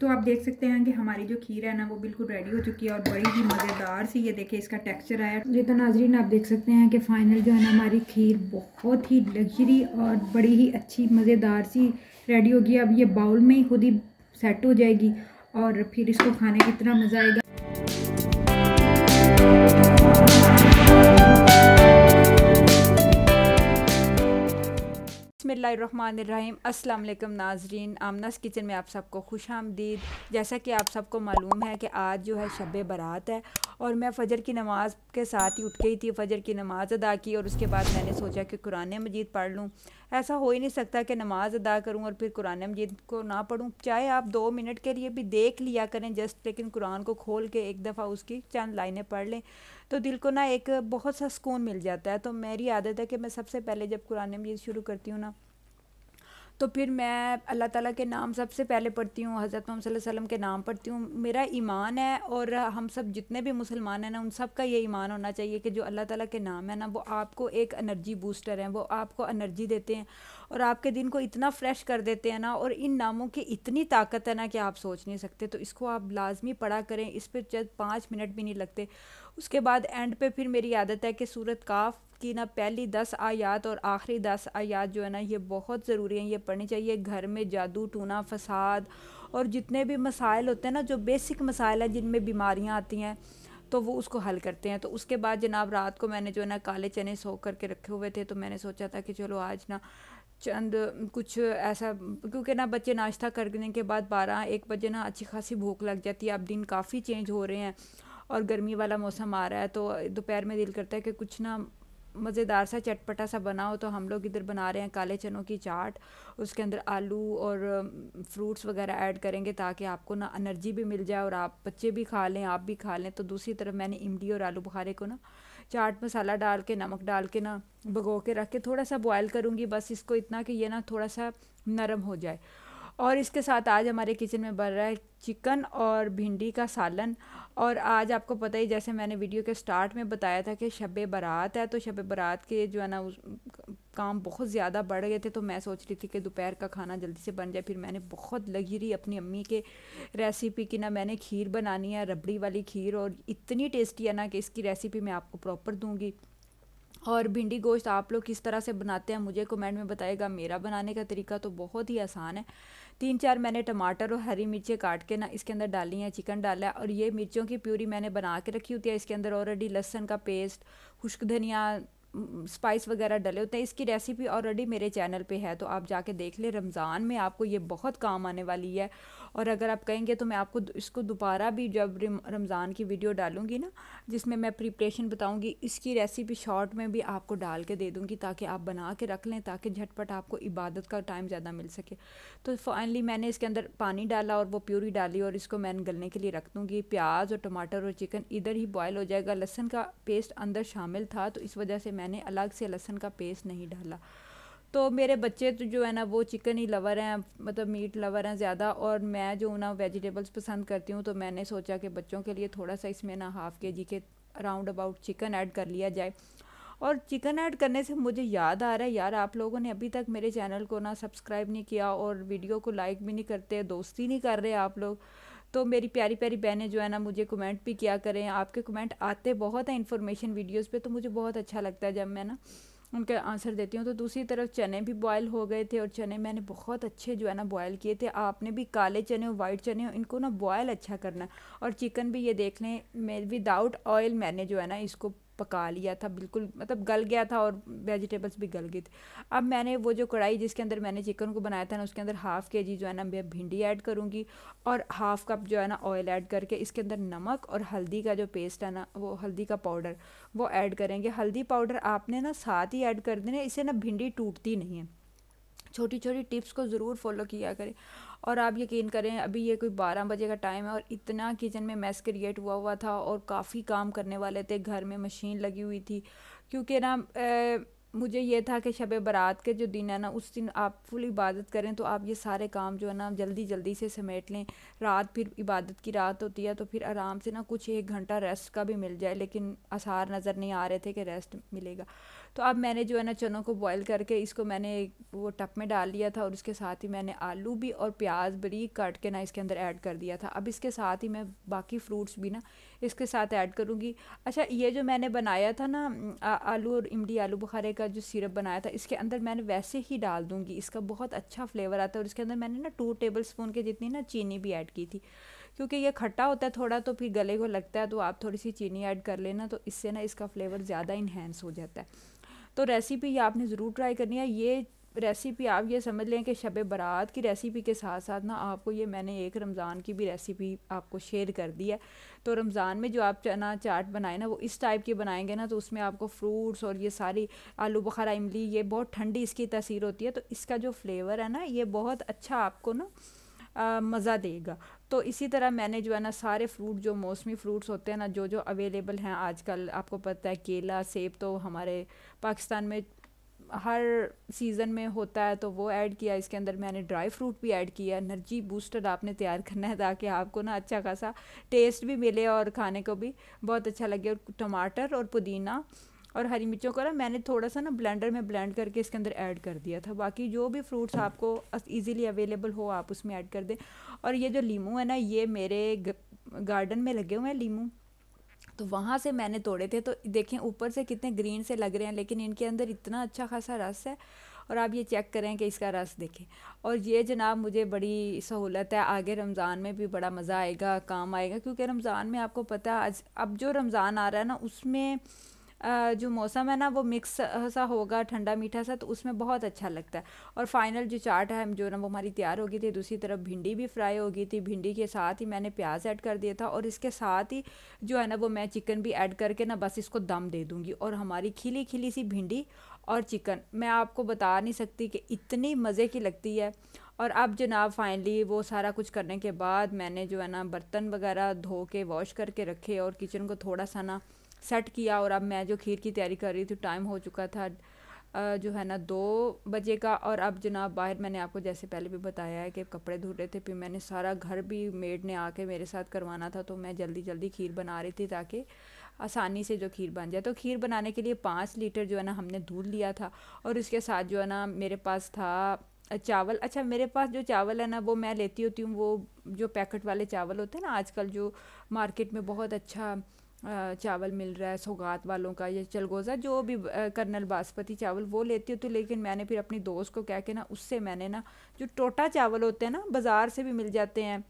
तो आप देख सकते हैं कि हमारी जो खीर है ना वो बिल्कुल रेडी हो चुकी है और बड़ी ही मज़ेदार सी ये देखे इसका टेक्स्चर आया ये तो नाजरीन आप देख सकते हैं कि फ़ाइनल जो है ना हमारी खीर बहुत ही लग्जरी और बड़ी ही अच्छी मज़ेदार सी रेडी होगी अब ये बाउल में ही खुद ही सेट हो जाएगी और फिर इसको खाने कितना मज़ा आएगा बसमीम अल्लाम नाजरीन आमनास किचन में आप सबको खुश आमदीद जैसा कि आप सबको मालूम है कि आज जो है शब बारात है और मैं फ़जर की नमाज़ के साथ ही उठ गई थी फ़जर की नमाज़ अदा की और उसके बाद मैंने सोचा कि कुरान मजीद पढ़ लूँ ऐसा हो ही नहीं सकता कि नमाज़ अदा करूँ और फिर कुरान मजीद को ना पढ़ूँ चाहे आप दो मिनट के लिए भी देख लिया करें जस्ट लेकिन कुरान को खोल के एक दफ़ा उसकी चंद लाइनें पढ़ लें तो दिल को ना एक बहुत सा सुकून मिल जाता है तो मेरी आदत है कि मैं सबसे पहले जब कुरान मजीद शुरू करती हूँ ना तो फिर मैं अल्लाह ताला के नाम सबसे पहले पढ़ती हूँ हज़रत मोहम्मद वसल्लम के नाम पढ़ती हूँ मेरा ईमान है और हम सब जितने भी मुसलमान हैं ना उन सब का ये ईमान होना चाहिए कि जो अल्लाह ताला के नाम है ना वो आपको एक एनर्जी बूस्टर हैं वो आपको एनर्जी देते हैं और आपके दिन को इतना फ्रेश कर देते हैं ना और इन नामों की इतनी ताकत है ना कि आप सोच नहीं सकते तो इसको आप लाजमी पढ़ा करें इस पर जब पाँच मिनट भी नहीं लगते उसके बाद एंड पे फिर मेरी आदत है कि सूरत काफ की ना पहली दस आयात और आखिरी दस आयात जो है ना ये बहुत ज़रूरी है ये पढ़नी चाहिए घर में जादू टूना फसाद और जितने भी मसाइल होते हैं ना जो बेसिक मसाइल हैं जिनमें बीमारियाँ आती हैं तो वो उसको हल करते हैं तो उसके बाद जनाब रात को मैंने जो है ना काले चने सो करके रखे हुए थे तो मैंने सोचा था कि चलो आज ना चंद कुछ ऐसा क्योंकि ना बच्चे नाश्ता करने के बाद बारह एक बजे ना अच्छी खासी भूख लग जाती है अब दिन काफ़ी चेंज हो रहे हैं और गर्मी वाला मौसम आ रहा है तो दोपहर में दिल करता है कि कुछ ना मज़ेदार सा चटपटा सा बनाओ तो हम लोग इधर बना रहे हैं काले चनों की चाट उसके अंदर आलू और फ्रूट्स वगैरह ऐड करेंगे ताकि आपको ना एनर्जी भी मिल जाए और आप बच्चे भी खा लें आप भी खा लें तो दूसरी तरफ मैंने इमली और आलू बुखारे को ना चाट मसाला डाल के नमक डाल के ना भगो के रख के थोड़ा सा बॉयल करूँगी बस इसको इतना कि ये ना थोड़ा सा नरम हो जाए और इसके साथ आज हमारे किचन में बन रहा है चिकन और भिंडी का सालन और आज आपको पता ही जैसे मैंने वीडियो के स्टार्ट में बताया था कि शब बारात है तो शब बारात के जो है ना उस काम बहुत ज़्यादा बढ़ गए थे तो मैं सोच रही थी कि दोपहर का खाना जल्दी से बन जाए फिर मैंने बहुत लगी रही अपनी अम्मी के रेसिपी की ना मैंने खीर बनानी है रबड़ी वाली खीर और इतनी टेस्टी है ना कि इसकी रेसिपी मैं आपको प्रॉपर दूँगी और भिंडी गोश्त आप लोग किस तरह से बनाते हैं मुझे कमेंट में बताएगा मेरा बनाने का तरीका तो बहुत ही आसान है तीन चार मैंने टमाटर और हरी मिर्चें काट के ना इसके अंदर डाली हैं चिकन डाला है और ये मिर्चों की प्यूरी मैंने बना के रखी होती है इसके अंदर ऑलरेडी लहसन का पेस्ट खुश्क धनिया स्पाइस वगैरह डले होते हैं इसकी रेसिपी ऑलरेडी मेरे चैनल पे है तो आप जाके देख ले रमज़ान में आपको ये बहुत काम आने वाली है और अगर आप कहेंगे तो मैं आपको इसको दोबारा भी जब रमज़ान की वीडियो डालूँगी ना जिसमें मैं प्रिपरेशन बताऊँगी इसकी रेसिपी शॉर्ट में भी आपको डाल के दे दूँगी ताकि आप बना के रख लें ताकि झटपट आपको इबादत का टाइम ज़्यादा मिल सके तो फाइनली मैंने इसके अंदर पानी डाला और वो प्यूरी डाली और इसको मैं गलने के लिए रख दूँगी प्याज और टमाटर और चिकन इधर ही बॉयल हो जाएगा लहसन का पेस्ट अंदर शामिल था तो इस वजह से मैंने अलग से लहसन का पेस्ट नहीं डाला तो मेरे बच्चे तो जो है ना वो चिकन ही लवर हैं मतलब मीट लवर हैं ज़्यादा और मैं जो ना वेजिटेबल्स पसंद करती हूँ तो मैंने सोचा कि बच्चों के लिए थोड़ा सा इसमें ना हाफ़ के जी के राउंड अबाउट चिकन ऐड कर लिया जाए और चिकन ऐड करने से मुझे याद आ रहा है यार आप लोगों ने अभी तक मेरे चैनल को ना सब्सक्राइब नहीं किया और वीडियो को लाइक भी नहीं करते दोस्ती नहीं कर रहे आप लोग तो मेरी प्यारी प्यारी बहनें जो है ना मुझे कमेंट भी किया करें आपके कमेंट आते बहुत हैं इन्फॉर्मेशन वीडियोस पे तो मुझे बहुत अच्छा लगता है जब मैं ना उनका आंसर देती हूँ तो दूसरी तरफ चने भी बॉयल हो गए थे और चने मैंने बहुत अच्छे जो है ना बॉयल किए थे आपने भी काले चने और वाइट चने हो इनको ना बॉयल अच्छा करना और चिकन भी ये देख लें विदाउट ऑयल मैंने जो है ना इसको पका लिया था बिल्कुल मतलब गल गया था और वेजिटेबल्स भी गल गई थी अब मैंने वो जो कढ़ाई जिसके अंदर मैंने चिकन को बनाया था ना उसके अंदर हाफ़ के जी जो है ना मैं भिंडी ऐड करूँगी और हाफ़ कप जो है ना ऑयल ऐड करके इसके अंदर नमक और हल्दी का जो पेस्ट है ना वो हल्दी का पाउडर वो ऐड करेंगे हल्दी पाउडर आपने ना साथ ही ऐड कर देना इससे ना भिंडी टूटती नहीं है छोटी छोटी टिप्स को ज़रूर फॉलो किया करें और आप यकीन करें अभी ये कोई बारह बजे का टाइम है और इतना किचन में मैस क्रिएट हुआ हुआ था और काफ़ी काम करने वाले थे घर में मशीन लगी हुई थी क्योंकि ना मुझे ये था कि शब बारात के जो दिन है ना उस दिन आप फुल इबादत करें तो आप ये सारे काम जो है ना जल्दी जल्दी से समेट लें रात फिर इबादत की रात होती है तो फिर आराम से ना कुछ एक घंटा रेस्ट का भी मिल जाए लेकिन आसार नज़र नहीं आ रहे थे कि रेस्ट मिलेगा तो अब मैंने जो है ना चनों को बॉयल करके इसको मैंने वो टप में डाल लिया था और उसके साथ ही मैंने आलू भी और प्याज बड़ी काट के ना इसके अंदर ऐड कर दिया था अब इसके साथ ही मैं बाकी फ्रूट्स भी ना इसके साथ ऐड करूँगी अच्छा ये जो मैंने बनाया था ना आ, आलू और इमली आलू बुखारे का जो सिरप बनाया था इसके अंदर मैंने वैसे ही डाल दूँगी इसका बहुत अच्छा फ्लेवर आता है और इसके अंदर मैंने ना टू टेबल स्पून के जितनी ना चीनी भी ऐड की थी क्योंकि ये खट्टा होता है थोड़ा तो फिर गले को लगता है तो आप थोड़ी सी चीनी ऐड कर लेना तो इससे ना इसका फ्लेवर ज़्यादा इन्हेंस हो जाता है तो रेसिपी ये आपने ज़रूर ट्राई करनी है ये रेसिपी आप ये समझ लें कि शब बारात की रेसिपी के साथ साथ ना आपको ये मैंने एक रमज़ान की भी रेसिपी आपको शेयर कर दी है तो रमज़ान में जो आप चना चाट बनाए ना वो इस टाइप की बनाएंगे ना तो उसमें आपको फ्रूट्स और ये सारी आलू बखारा इमली ये बहुत ठंडी इसकी तस्वीर होती है तो इसका जो फ्लेवर है ना ये बहुत अच्छा आपको ना मज़ा देगा तो इसी तरह मैंने जो है ना सारे फ्रूट जो मौसमी फ्रूट्स होते हैं ना जो जो अवेलेबल हैं आजकल आपको पता है केला सेब तो हमारे पाकिस्तान में हर सीज़न में होता है तो वो ऐड किया इसके अंदर मैंने ड्राई फ्रूट भी ऐड किया एनर्जी बूस्टर आपने तैयार करना है ताकि आपको ना अच्छा खासा टेस्ट भी मिले और खाने को भी बहुत अच्छा लगे और टमाटर और पुदीना और हरी मिर्चों को ना मैंने थोड़ा सा ना ब्लेंडर में ब्लेंड करके इसके अंदर ऐड कर दिया था बाकी जो भी फ्रूट्स आपको इजीली अवेलेबल हो आप उसमें ऐड कर दें और ये जो लीमू है ना ये मेरे गार्डन में लगे हुए हैं लीमू तो वहाँ से मैंने तोड़े थे तो देखें ऊपर से कितने ग्रीन से लग रहे हैं लेकिन इनके अंदर इतना अच्छा खासा रस है और आप ये चेक करें कि इसका रस देखें और ये जनाब मुझे बड़ी सहूलत है आगे रमज़ान में भी बड़ा मज़ा आएगा काम आएगा क्योंकि रमज़ान में आपको पता आज अब जो रमज़ान आ रहा है ना उसमें जो मौसम है ना वो मिक्स सा होगा ठंडा मीठा सा तो उसमें बहुत अच्छा लगता है और फाइनल जो चाट है जो ना वो हमारी तैयार हो गई थी दूसरी तरफ भिंडी भी फ्राई हो गई थी भिंडी के साथ ही मैंने प्याज ऐड कर दिया था और इसके साथ ही जो है ना वो मैं चिकन भी ऐड करके ना बस इसको दम दे दूँगी और हमारी खिली खिली सी भिंडी और चिकन मैं आपको बता नहीं सकती कि इतनी मज़े की लगती है और अब जनाब फाइनली वो सारा कुछ करने के बाद मैंने जो है ना बर्तन वगैरह धो के वॉश करके रखे और किचन को थोड़ा सा ना सेट किया और अब मैं जो खीर की तैयारी कर रही थी टाइम हो चुका था जो है ना दो बजे का और अब जनाब बाहर मैंने आपको जैसे पहले भी बताया है कि कपड़े धो रहे थे फिर मैंने सारा घर भी मेड ने आके मेरे साथ करवाना था तो मैं जल्दी जल्दी खीर बना रही थी ताकि आसानी से जो खीर बन जाए तो खीर बनाने के लिए पाँच लीटर जो है ना हमने दूध लिया था और इसके साथ जो है ना मेरे पास था चावल अच्छा मेरे पास जो चावल है ना वो मैं लेती होती हूँ वो जो पैकेट वाले चावल होते हैं ना आजकल जो मार्केट में बहुत अच्छा चावल मिल रहा है सौगात वालों का या चलगोज़ा जो भी कर्नल बासपति चावल वो लेती हूँ तो लेकिन मैंने फिर अपनी दोस्त को कह के ना उससे मैंने ना जो टोटा चावल होते हैं ना बाज़ार से भी मिल जाते हैं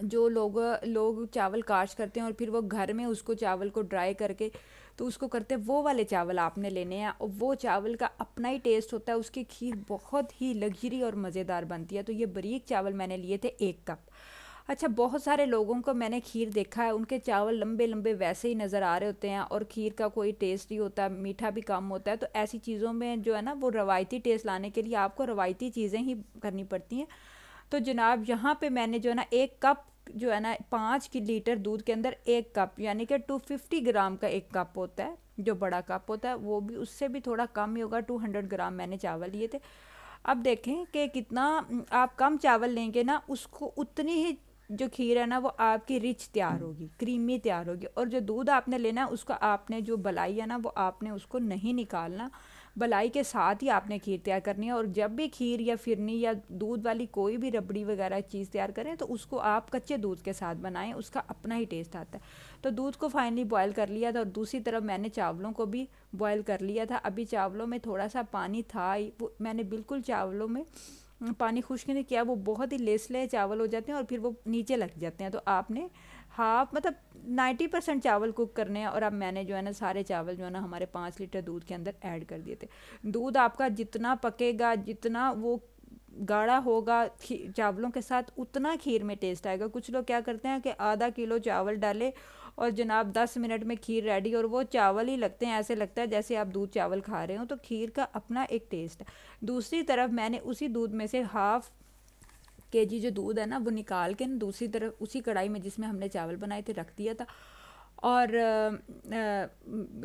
जो लोग लोग चावल काश करते हैं और फिर वो घर में उसको चावल को ड्राई करके तो उसको करते हैं वो वाले चावल आपने लेने हैं और वो चावल का अपना ही टेस्ट होता है उसकी खीर बहुत ही लग्जरी और मज़ेदार बनती है तो ये बरीक चावल मैंने लिए थे एक कप अच्छा बहुत सारे लोगों को मैंने खीर देखा है उनके चावल लंबे लंबे वैसे ही नज़र आ रहे होते हैं और खीर का कोई टेस्ट ही होता है मीठा भी कम होता है तो ऐसी चीज़ों में जो है ना वो रवायती टेस्ट लाने के लिए आपको रवायती चीज़ें ही करनी पड़ती हैं तो जनाब यहाँ पर मैंने जो है ना एक कप जो है ना पाँच की लीटर दूध के अंदर एक कप यानी कि टू फिफ्टी ग्राम का एक कप होता है जो बड़ा कप होता है वो भी उससे भी थोड़ा कम ही होगा टू हंड्रेड ग्राम मैंने चावल लिए थे अब देखें कि कितना आप कम चावल लेंगे ना उसको उतनी ही जो खीर है ना वो आपकी रिच तैयार हम्म। होगी क्रीमी तैयार होगी और जो दूध आपने लेना है उसका आपने जो बलाई है ना वो आपने उसको नहीं निकालना बलाई के साथ ही आपने खीर तैयार करनी है और जब भी खीर या फिरनी या दूध वाली कोई भी रबड़ी वगैरह चीज़ तैयार करें तो उसको आप कच्चे दूध के साथ बनाएं उसका अपना ही टेस्ट आता है तो दूध को फाइनली बॉयल कर लिया था और दूसरी तरफ मैंने चावलों को भी बॉयल कर लिया था अभी चावलों में थोड़ा सा पानी था वो मैंने बिल्कुल चावलों में पानी खुश्क ने किया वो बहुत ही लेसले चावल हो जाते हैं और फिर वो नीचे लग जाते हैं तो आपने हाफ मतलब नाइन्टी परसेंट चावल कुक करने हैं और अब मैंने जो है ना सारे चावल जो है ना हमारे पाँच लीटर दूध के अंदर ऐड कर दिए थे दूध आपका जितना पकेगा जितना वो गाढ़ा होगा चावलों के साथ उतना खीर में टेस्ट आएगा कुछ लोग क्या करते हैं कि आधा किलो चावल डाले और जनाब दस मिनट में खीर रेडी और वो चावल ही लगते हैं ऐसे लगता है जैसे आप दूध चावल खा रहे हो तो खीर का अपना एक टेस्ट है दूसरी तरफ मैंने उसी दूध में से हाफ़ के जी जो दूध है ना वो निकाल के ना दूसरी तरफ उसी कढ़ाई में जिसमें हमने चावल बनाए थे रख दिया था और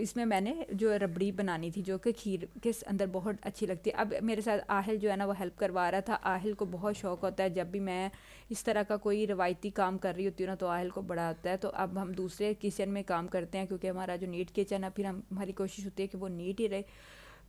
इसमें मैंने जो रबड़ी बनानी थी जो कि खीर के अंदर बहुत अच्छी लगती है अब मेरे साथ आहिल जो है ना वो हेल्प करवा रहा था आहिल को बहुत शौक़ होता है जब भी मैं इस तरह का कोई रिवायती काम कर रही होती हूँ ना तो आहिल को बड़ा होता है तो अब हम दूसरे किचन में काम करते हैं क्योंकि हमारा जो नीट किचन है फिर हम हमारी कोशिश होती है कि वो नीट ही रहे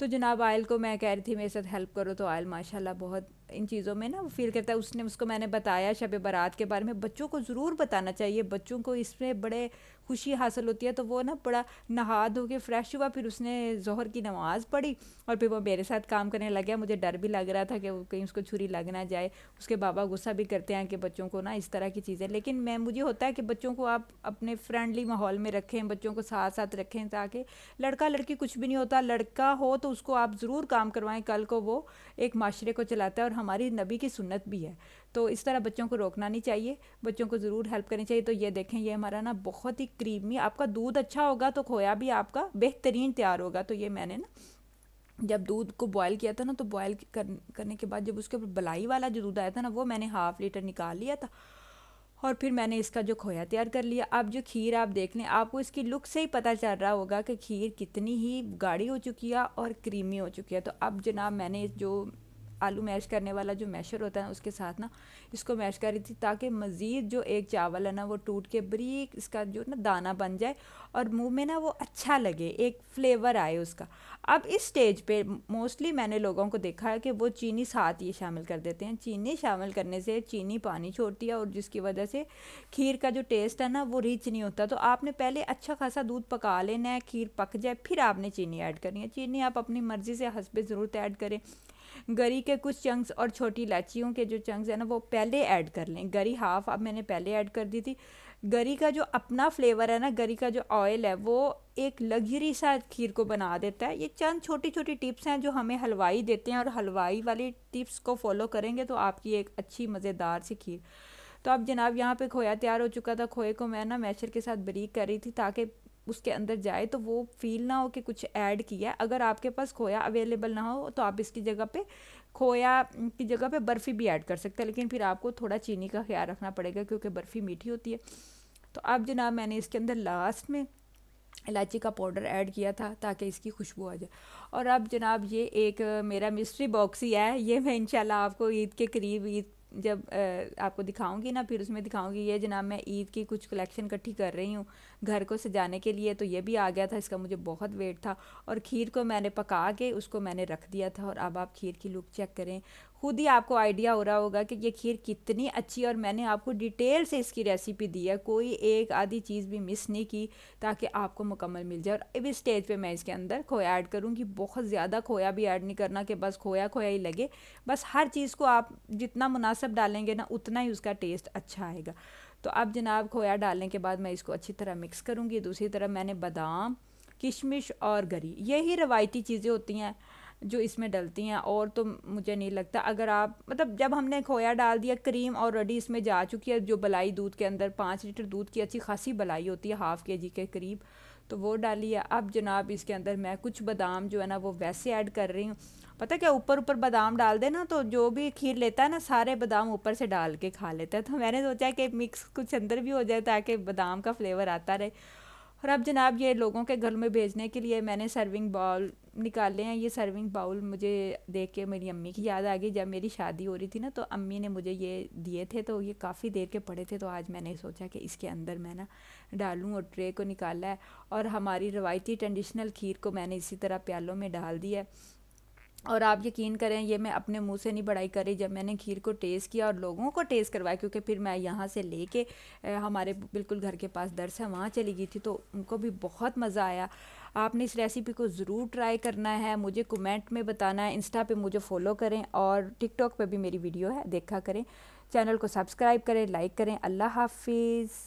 तो जनाब आयल को मैं कह रही थी मेरे साथ हेल्प करो तो आयल माशाल्लाह बहुत इन चीज़ों में ना फील करता है उसने उसको मैंने बताया शब बारात के बारे में बच्चों को ज़रूर बताना चाहिए बच्चों को इसमें बड़े खुशी हासिल होती है तो वो ना बड़ा नहा धो के फ्रेश हुआ फिर उसने जहर की नमाज़ पढ़ी और फिर वो मेरे साथ काम करने लग गया मुझे डर भी लग रहा था कि कहीं उसको छुरी लग ना जाए उसके बाबा गुस्सा भी करते हैं कि बच्चों को ना इस तरह की चीज़ें लेकिन मैं मुझे होता है कि बच्चों को आप अपने फ्रेंडली माहौल में रखें बच्चों को साथ साथ रखें ताकि लड़का लड़की कुछ भी नहीं होता लड़का हो तो उसको आप ज़रूर काम करवाएं कल को वो एक माशरे को चलाता है और हमारी नबी की सुन्नत भी है तो इस तरह बच्चों को रोकना नहीं चाहिए बच्चों को ज़रूर हेल्प करनी चाहिए तो ये देखें ये हमारा ना बहुत ही क्रीमी आपका दूध अच्छा होगा तो खोया भी आपका बेहतरीन तैयार होगा तो ये मैंने ना जब दूध को बॉयल किया था ना तो बॉयल कर, करने के बाद जब उसके ऊपर बलाई वाला जो दूध आया था ना वो मैंने हाफ़ लीटर निकाल लिया था और फिर मैंने इसका जो खोया तैयार कर लिया अब जो खीर आप देख लें आपको इसकी लुक से ही पता चल रहा होगा कि खीर कितनी ही गाढ़ी हो चुकी है और क्रीमी हो चुकी है तो अब जनाब मैंने जो आलू मैश करने वाला जो मैशर होता है उसके साथ ना इसको मैश कर रही थी ताकि मज़ीद जो एक चावल है ना वो टूट के बरीक इसका जो ना दाना बन जाए और मुंह में ना वो अच्छा लगे एक फ्लेवर आए उसका अब इस स्टेज पे मोस्टली मैंने लोगों को देखा है कि वो चीनी साथ ये शामिल कर देते हैं चीनी शामिल करने से चीनी पानी छोड़ती है और जिसकी वजह से खीर का जो टेस्ट है ना वो रिच नहीं होता तो आपने पहले अच्छा खासा दूध पका लेना है खीर पक जाए फिर आपने चीनी ऐड करनी है चीनी आप अपनी मर्ज़ी से हंसबे ज़रूरत ऐड करें गरी के कुछ चंक्स और छोटी इलायचियों के जो चंक्स हैं ना वो पहले ऐड कर लें गरी हाफ अब मैंने पहले ऐड कर दी थी गरी का जो अपना फ्लेवर है ना गरी का जो ऑयल है वो एक लग्जरी सा खीर को बना देता है ये चंद छोटी छोटी टिप्स हैं जो हमें हलवाई देते हैं और हलवाई वाली टिप्स को फॉलो करेंगे तो आपकी एक अच्छी मज़ेदार सी खीर तो अब जनाब यहाँ पे खोया तैयार हो चुका था खोए को मैं ना मैशर के साथ बरीक कर रही थी ताकि उसके अंदर जाए तो वो फील ना हो कि कुछ ऐड किया अगर आपके पास खोया अवेलेबल ना हो तो आप इसकी जगह पे खोया की जगह पे बर्फ़ी भी ऐड कर सकते हैं लेकिन फिर आपको थोड़ा चीनी का ख्याल रखना पड़ेगा क्योंकि बर्फ़ी मीठी होती है तो अब जनाब मैंने इसके अंदर लास्ट में इलायची का पाउडर ऐड किया था ताकि इसकी खुशबू आ जाए और अब जनाब ये एक मेरा मिस्ट्री बॉक्स ही है ये मैं इंशाल्लाह आपको ईद के करीब ईद जब आपको दिखाऊंगी ना फिर उसमें दिखाऊंगी ये जनाब मैं ईद की कुछ कलेक्शन इकट्ठी कर रही हूँ घर को सजाने के लिए तो ये भी आ गया था इसका मुझे बहुत वेट था और खीर को मैंने पका के उसको मैंने रख दिया था और अब आप खीर की लुक चेक करें खुद ही आपको आइडिया हो रहा होगा कि ये खीर कितनी अच्छी और मैंने आपको डिटेल से इसकी रेसिपी दी है कोई एक आधी चीज़ भी मिस नहीं की ताकि आपको मुकम्मल मिल जाए और इस स्टेज पे मैं इसके अंदर खोया ऐड करूँगी बहुत ज़्यादा खोया भी ऐड नहीं करना कि बस खोया खोया ही लगे बस हर चीज़ को आप जितना मुनासब डालेंगे ना उतना ही उसका टेस्ट अच्छा आएगा तो अब जनाब खोया डालने के बाद मैं इसको अच्छी तरह मिक्स करूँगी दूसरी तरफ मैंने बादाम किशमिश और गरी यही रवायती चीज़ें होती हैं जो इसमें डलती हैं और तो मुझे नहीं लगता अगर आप मतलब जब हमने खोया डाल दिया क्रीम ऑलरेडी इसमें जा चुकी है जो बलाई दूध के अंदर पाँच लीटर दूध की अच्छी खासी बलाई होती है हाफ़ के जी के करीब तो वो डाली है अब जनाब इसके अंदर मैं कुछ बादाम जो है ना वो वैसे ऐड कर रही हूँ पता क्या ऊपर ऊपर बादाम डाल देना तो जो भी खीर लेता है ना सारे बादाम ऊपर से डाल के खा लेता है तो मैंने सोचा कि मिक्स कुछ अंदर भी हो जाए ताकि बादाम का फ्लेवर आता रहे और अब जनाब ये लोगों के घर में भेजने के लिए मैंने सर्विंग बॉल निकाले हैं ये सर्विंग बाउल मुझे देख के मेरी अम्मी की याद आ गई जब मेरी शादी हो रही थी ना तो अम्मी ने मुझे ये दिए थे तो ये काफ़ी देर के पड़े थे तो आज मैंने सोचा कि इसके अंदर मैं ना डालूँ और ट्रे को निकाला है और हमारी रवायती ट्रेडिशनल खीर को मैंने इसी तरह प्यालों में डाल दिया है और आप यकीन करें ये मैं अपने मुंह से नहीं बड़ाई करी जब मैंने खीर को टेस्ट किया और लोगों को टेस्ट करवाया क्योंकि फिर मैं यहाँ से लेके हमारे बिल्कुल घर के पास दर्स है वहाँ चली गई थी तो उनको भी बहुत मज़ा आया आपने इस रेसिपी को ज़रूर ट्राई करना है मुझे कमेंट में बताना है इंस्टा पे मुझे फॉलो करें और टिकटॉक पे भी मेरी वीडियो है देखा करें चैनल को सब्सक्राइब करें लाइक करें अल्लाह हाफिज़